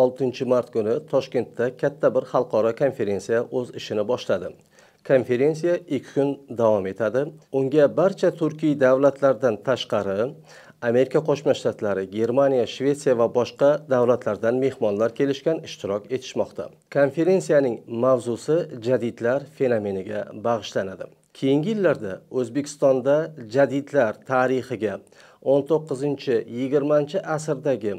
oltinchi mart kuni toshkentda katta bir xalqaro konferensiya o'z ishini boshladi konferensiya ikki kun davom etadi unga barcha turkiy davlatlardan tashqari amerika qo'shma shtatlari germaniya shvetsiya va boshqa davlatlardan mehmonlar kelishgan ishtirok etishmoqda konferensiyaning mavzusi jadidlar fenomeniga bag'ishlanadi keyingi yillarda o'zbekistonda jadidlar tarixiga o'n to'qqizinchi yigirmanchi asrdagi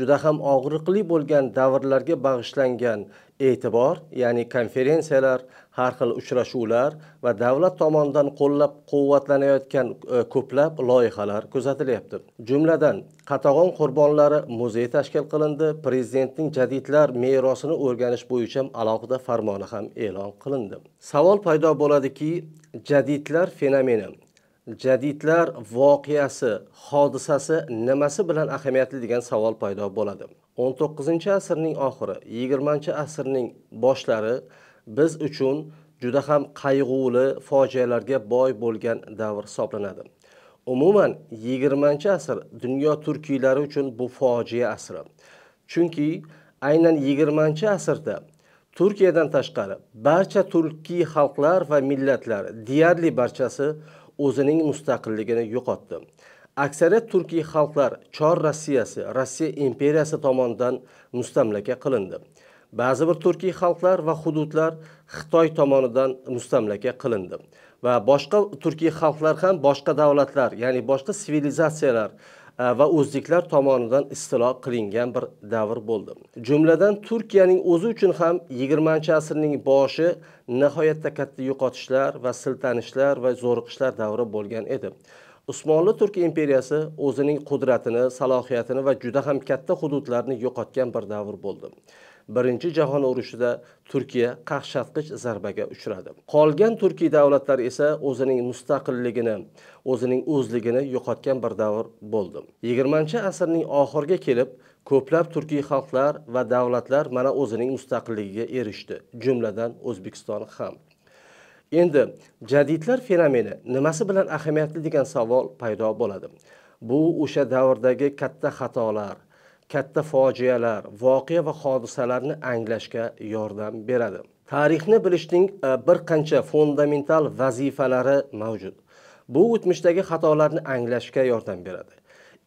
juda ham og'riqli bo'lgan davrlarga bag'ishlangan e'tibor ya'ni konferensiyalar har xil uchrashuvlar va davlat tomonidan qo'llab quvvatlanayotgan e, ko'plab loyihalar kuzatilyapti jumladan qatag'on qurbonlari muzeyi tashkil qilindi prezidentning jadidlar merosini o'rganish bo'yicha alohida farmoni ham e'lon qilindi savol paydo bo'ladiki jadidlar fenomeni jadidlar voqeasi hodisasi nimasi bilan ahamiyatli degan savol paydo bo'ladi 19 asrning oxiri 20 asrning boshlari biz uchun juda ham qayg'uli fojialarga boy bo'lgan davr hisoblanadi umuman 20 asr dunyo turkiylari uchun bu fojia asri chunki aynan 20 asrda Turkiyadan tashqari barcha turkiy xalqlar va millatlar deyarli barchasi o'zining mustaqilligini yo'qotdi aksariyat turkiy xalqlar chor rossiyasi rossiya imperiyasi tomonidan mustamlaka qilindi ba'zi bir turkiy xalqlar va hududlar xitoy tomonidan mustamlaka qilindi va boshqa turkiy xalqlar ham boshqa davlatlar ya'ni boshqa sivilizatsiyalar Э, va o'zbeklar tomonidan istilo qilingan bir davr bo'ldi. Jumladan Turkiyaning o'zi uchun ham 20-asrning boshi nihoyatda katta yo'qotishlar va siltanishlar va zo'riqishlar davri bo'lgan edi. Usmonli Turk imperiyasi o'zining qudratini, salohiyatini va juda ham katta hududlarni yo'qotgan bir davr bo'ldi. Birinchi jahon urushida Turkiya qaqshatqich zarbaga uchradi. Qolgan turkiy davlatlar esa o'zining mustaqilligini, o'zining o'zligini yo'qotgan bir davr bo'ldi. 20-asrning oxiriga kelib ko'plab turkiy xalqlar va davlatlar mana o'zining mustaqilligiga erishdi, jumladan O'zbekiston ham. endi jadidlar fenomeni nimasi bilan ahamiyatli degan savol paydo bo'ladi bu o'sha davrdagi katta xatolar katta fojialar voqea va hodisalarni anglashga yordam beradi tarixni bilishning e, bir qancha fundamental vazifalari mavjud bu o'tmishdagi xatolarni anglashga yordam beradi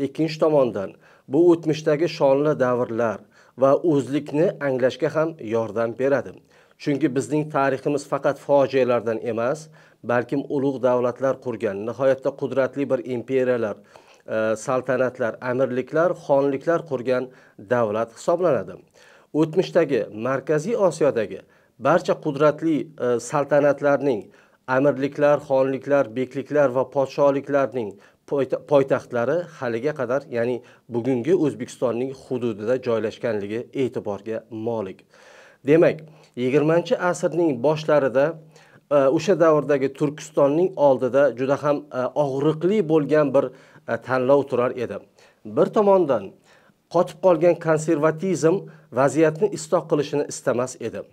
ikkinchi tomondan bu o'tmishdagi shonli davrlar va o'zlikni anglashga ham yordam beradi chunki bizning tariximiz faqat fojialardan emas balkim ulug' davlatlar qurgan nihoyatda qudratli bir imperiyalar e, saltanatlar amirliklar xonliklar qurgan davlat hisoblanadi o'tmishdagi markaziy osiyodagi barcha qudratli e, saltanatlarning amirliklar xonliklar bekliklar va podshohliklarning poytaxtlari haliga qadar ya'ni bugungi o'zbekistonning hududida joylashganligi e'tiborga molik demak yigirmanchi asrning boshlarida e, o'sha davrdagi turkistonning oldida juda ham e, og'riqli bo'lgan bir e, tanlov turar edi bir tomondan qotib qolgan konservatizm vaziyatni isloh qilishini istamas edi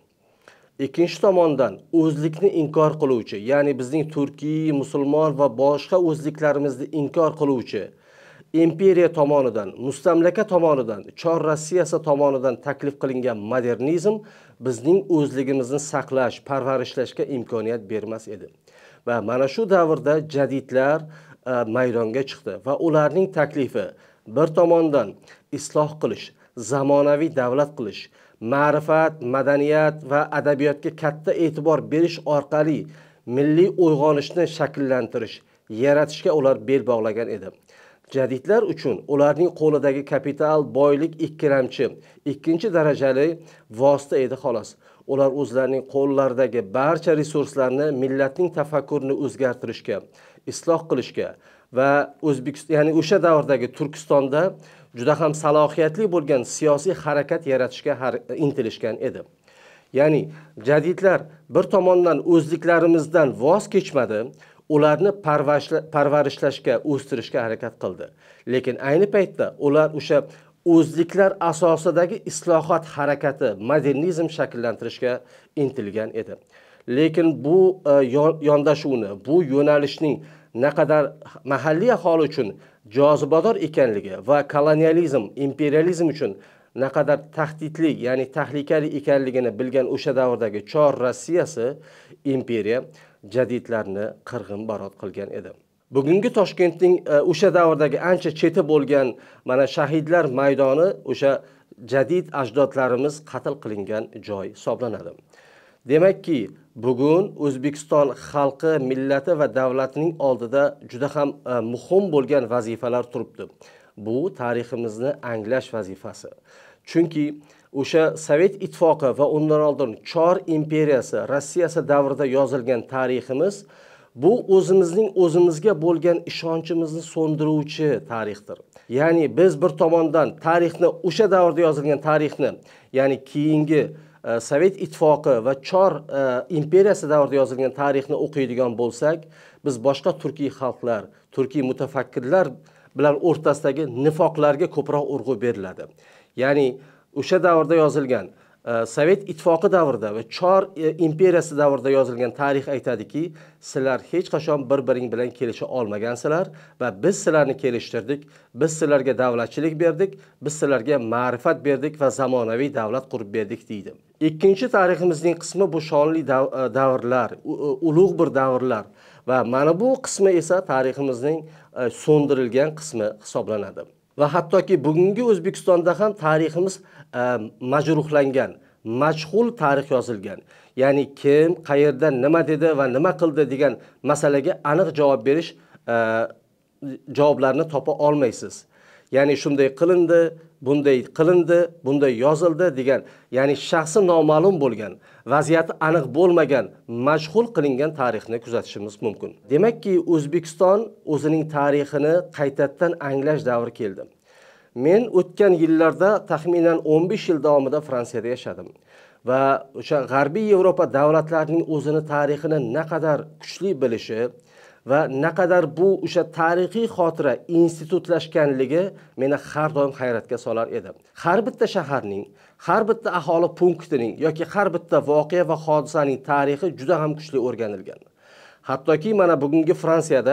ikkinchi tomondan o'zlikni inkor qiluvchi ya'ni bizning turkiy musulmon va boshqa o'zliklarimizni inkor qiluvchi imperiya tomonidan mustamlaka tomonidan chor rossiyasi tomonidan taklif qilingan modernizm bizning o'zligimizni saqlash parvarishlashga imkoniyat bermas edi va mana shu davrda jadidlar e, maydonga chiqdi va ularning taklifi bir tomondan isloh qilish zamonaviy davlat qilish ma'rifat madaniyat va adabiyotga katta e'tibor berish orqali milliy uyg'onishni shakllantirish yaratishga ular bel bog'lagan edi jadidlar uchun ularning qo'lidagi kapital boylik ikkilamchi ikkinchi darajali vosita edi xolos ular o'zlarining qo'llaridagi barcha resurslarni millatning tafakkurini o'zgartirishga isloh qilishga va o'zbekiston ya'ni o'sha davrdagi turkistonda juda ham salohiyatli bo'lgan siyosiy harakat yaratishga intilishgan edi ya'ni jadidlar bir tomondan o'zliklarimizdan voz kechmadi ularni parvarishlashga o'stirishga harakat qildi lekin ayni paytda ular o'sha o'zliklar asosidagi islohot harakati modernizm shakllantirishga intilgan edi lekin bu e, yondashuvni bu yo'nalishning naqadar mahalliy aholi uchun jozibador ekanligi va kolonializm imperializm uchun naqadar tahdidli ya'ni tahlikali ekanligini bilgan o'sha davrdagi chor rossiyasi imperiya jadidlarni qirg'in barot qilgan edi bugungi toshkentning e, o'sha davrdagi ancha cheti bo'lgan mana shahidlar maydoni o'sha jadid ajdodlarimiz qatl qilingan joy hisoblanadi demakki bugun o'zbekiston xalqi millati va davlatining oldida juda ham e, muhim bo'lgan vazifalar turibdi bu tariximizni anglash vazifasi chunki o'sha sovet ittifoqi va undan oldin chor imperiyasi rossiyasi davrida yozilgan tariximiz bu o'zimizning o'zimizga bo'lgan ishonchimizni so'ndiruvchi tarixdir ya'ni biz bir tomondan tarixni o'sha davrda yozilgan tarixni ya'ni keyingi e, sovet ittifoqi va chor e, imperiyasi davrida yozilgan tarixni o'qiydigan bo'lsak biz boshqa turkiy xalqlar turkiy mutafakkirlar bilan o'rtasidagi nifoqlarga ko'proq urg'u beriladi ya'ni o'sha davrda yozilgan e, sovet ittifoqi davrida va chor e, imperiyasi davrida yozilgan tarix aytadiki sizlar hech qachon bir biring bilan kelisha olmagansizlar va biz sizlarni kelishtirdik biz sizlarga davlatchilik berdik biz sizlarga ma'rifat berdik va zamonaviy davlat qurib berdik deydi ikkinchi tariximizning qismi bu shonli e, davrlar ulug' bir davrlar va mana bu qismi esa tariximizning so'ndirilgan qismi hisoblanadi va hattoki bugungi O'zbekistonda ham tariximiz e, majruhlangan, majhul tarix yozilgan. Ya'ni kim, qayerda, nima dedi va nima qildi degan masalaga aniq javob berish e, javoblarni topa olmaysiz. ya'ni shunday qilindi bunday qilindi bunday yozildi degan ya'ni shaxsi noma'lum bo'lgan vaziyati aniq bo'lmagan mashg'ul qilingan tarixni kuzatishimiz mumkin demakki o'zbekiston o'zining tarixini qaytadan anglash davri keldi men o'tgan yillarda taxminan 15 yil davomida fransiyada yashadim va o'sha g'arbiy yevropa davlatlarining o'zini tarixini naqadar kuchli bilishi va naqadar bu o'sha tarixiy xotira institutlashganligi meni har doim hayratga solar edi. Har bitta shaharning, har bitta aholi punktining yoki har bitta voqea va hodisaning tarixi juda ham kuchli o'rganilgan. hattoki mana bugungi fransiyada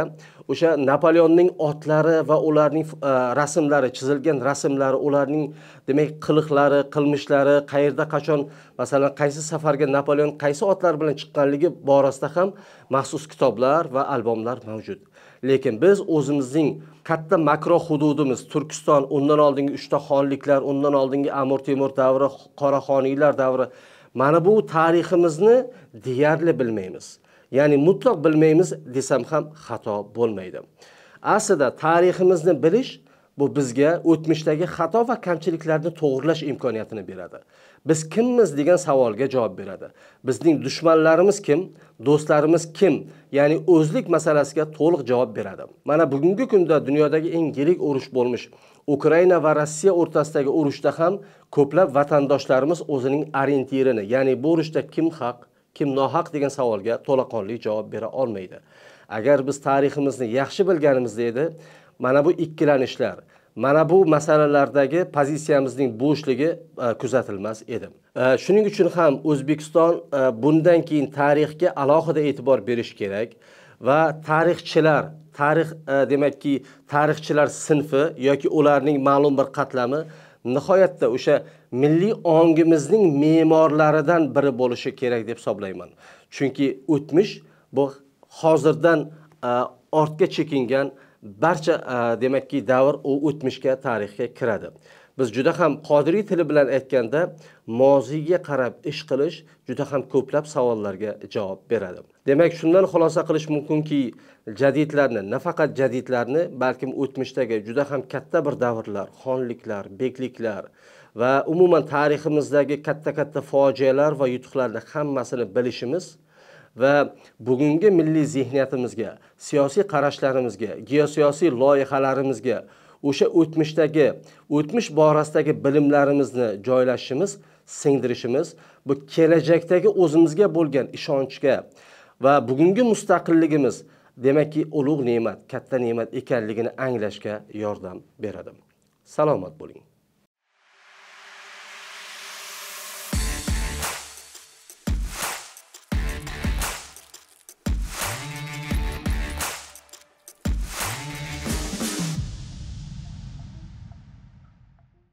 o'sha napoleonning otlari va ularning e, rasmlari chizilgan rasmlari ularning demak qiliqlari qilmishlari qayerda qachon masalan qaysi safarga napoleon qaysi otlar bilan chiqqanligi borasida ham maxsus kitoblar va albomlar mavjud lekin biz o'zimizning katta makro hududimiz turkiston undan oldingi uchta xonliklar undan oldingi amir temur davri qoraxoniylar davri mana bu tariximizni deyarli bilmaymiz ya'ni mutlaq bilmaymiz desam ham xato bo'lmaydi aslida tariximizni bilish bu bizga o'tmishdagi xato va kamchiliklarni to'g'irlash imkoniyatini beradi biz kimmiz degan savolga javob beradi bizning dushmanlarimiz kim do'stlarimiz kim ya'ni o'zlik masalasiga to'liq javob beradi mana bugungi kunda dunyodagi eng yirik urush bo'lmish ukraina va rossiya o'rtasidagi urushda ham ko'plab vatandoshlarimiz o'zining orientirini ya'ni bu urushda kim haq kim nohaq degan savolga to'laqonli javob bera olmaydi agar biz tariximizni yaxshi bilganimizda edi mana bu ikkilanishlar mana bu masalalardagi pozitsiyamizning bo'shligi e, kuzatilmas edi e, shuning uchun ham o'zbekiston e, bundan keyin tarixga alohida e'tibor berish kerak va tarixchilar tarix demakki tarixchilar sinfi yoki ularning ma'lum bir qatlami nihoyatda o'sha milliy ongimizning me'morlaridan biri bo'lishi kerak deb hisoblayman chunki o'tmish bu hozirdan ortga chekingan barcha demakki davr u o'tmishga tarixga kiradi biz juda ham qodiriy tili bilan aytganda moziyga qarab ish qilish juda ham ko'plab savollarga javob beradi demak shundan xulosa qilish mumkinki jadidlarni nafaqat jadidlarni balkim o'tmishdagi juda ham katta bir davrlar xonliklar bekliklar va umuman tariximizdagi katta katta fojialar va yutuqlarni hammasini bilishimiz va bugungi milliy zehniyatimizga siyosiy qarashlarimizga geosiyosiy loyihalarimizga o'sha o'tmishdagi o'tmish borasidagi bilimlarimizni joylashishimiz singdirishimiz bu kelajakdagi o'zimizga bo'lgan ishonchga va bugungi mustaqilligimiz demakki ulug' ne'mat katta ne'mat ekanligini anglashga yordam beradi salomat bo'ling